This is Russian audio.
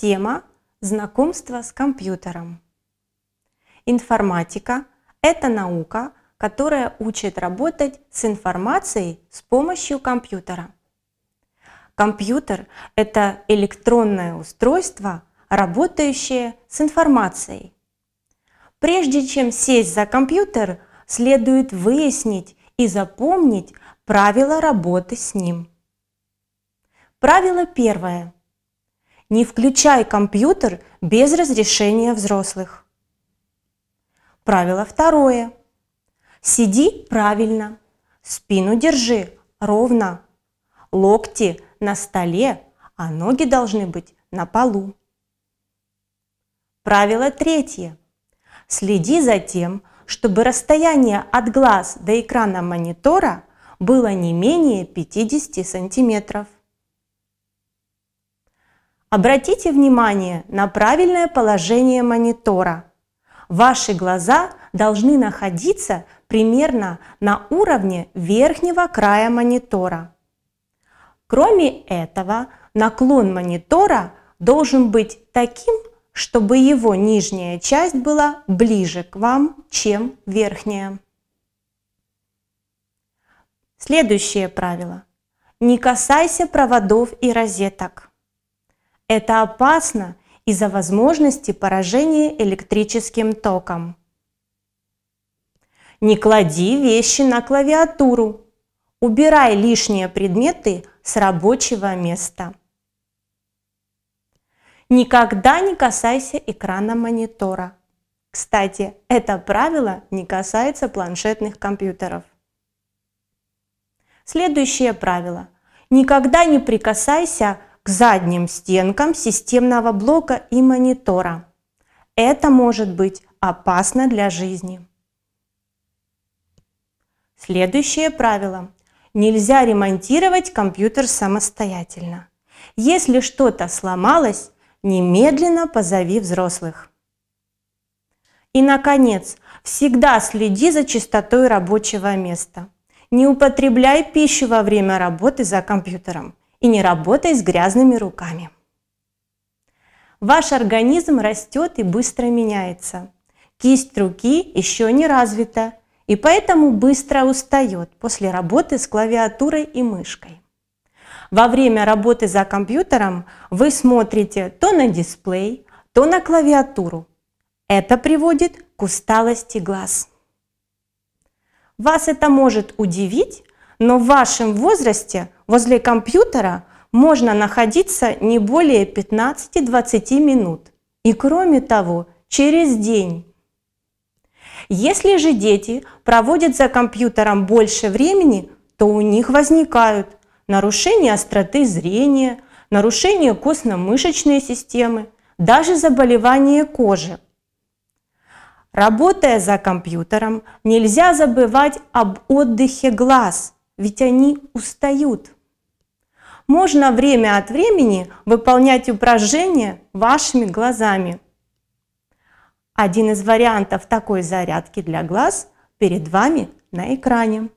Тема «Знакомство с компьютером». Информатика – это наука, которая учит работать с информацией с помощью компьютера. Компьютер – это электронное устройство, работающее с информацией. Прежде чем сесть за компьютер, следует выяснить и запомнить правила работы с ним. Правило первое – не включай компьютер без разрешения взрослых. Правило второе. Сиди правильно. Спину держи ровно. Локти на столе, а ноги должны быть на полу. Правило третье. Следи за тем, чтобы расстояние от глаз до экрана монитора было не менее 50 сантиметров. Обратите внимание на правильное положение монитора. Ваши глаза должны находиться примерно на уровне верхнего края монитора. Кроме этого, наклон монитора должен быть таким, чтобы его нижняя часть была ближе к вам, чем верхняя. Следующее правило. Не касайся проводов и розеток. Это опасно из-за возможности поражения электрическим током. Не клади вещи на клавиатуру. Убирай лишние предметы с рабочего места. Никогда не касайся экрана монитора. Кстати, это правило не касается планшетных компьютеров. Следующее правило. Никогда не прикасайся к задним стенкам системного блока и монитора. Это может быть опасно для жизни. Следующее правило. Нельзя ремонтировать компьютер самостоятельно. Если что-то сломалось, немедленно позови взрослых. И, наконец, всегда следи за чистотой рабочего места. Не употребляй пищу во время работы за компьютером и не работай с грязными руками. Ваш организм растет и быстро меняется. Кисть руки еще не развита, и поэтому быстро устает после работы с клавиатурой и мышкой. Во время работы за компьютером вы смотрите то на дисплей, то на клавиатуру. Это приводит к усталости глаз. Вас это может удивить, но в вашем возрасте Возле компьютера можно находиться не более 15-20 минут. И кроме того, через день. Если же дети проводят за компьютером больше времени, то у них возникают нарушения остроты зрения, нарушение костно-мышечной системы, даже заболевания кожи. Работая за компьютером, нельзя забывать об отдыхе глаз, ведь они устают можно время от времени выполнять упражнения вашими глазами. Один из вариантов такой зарядки для глаз перед вами на экране.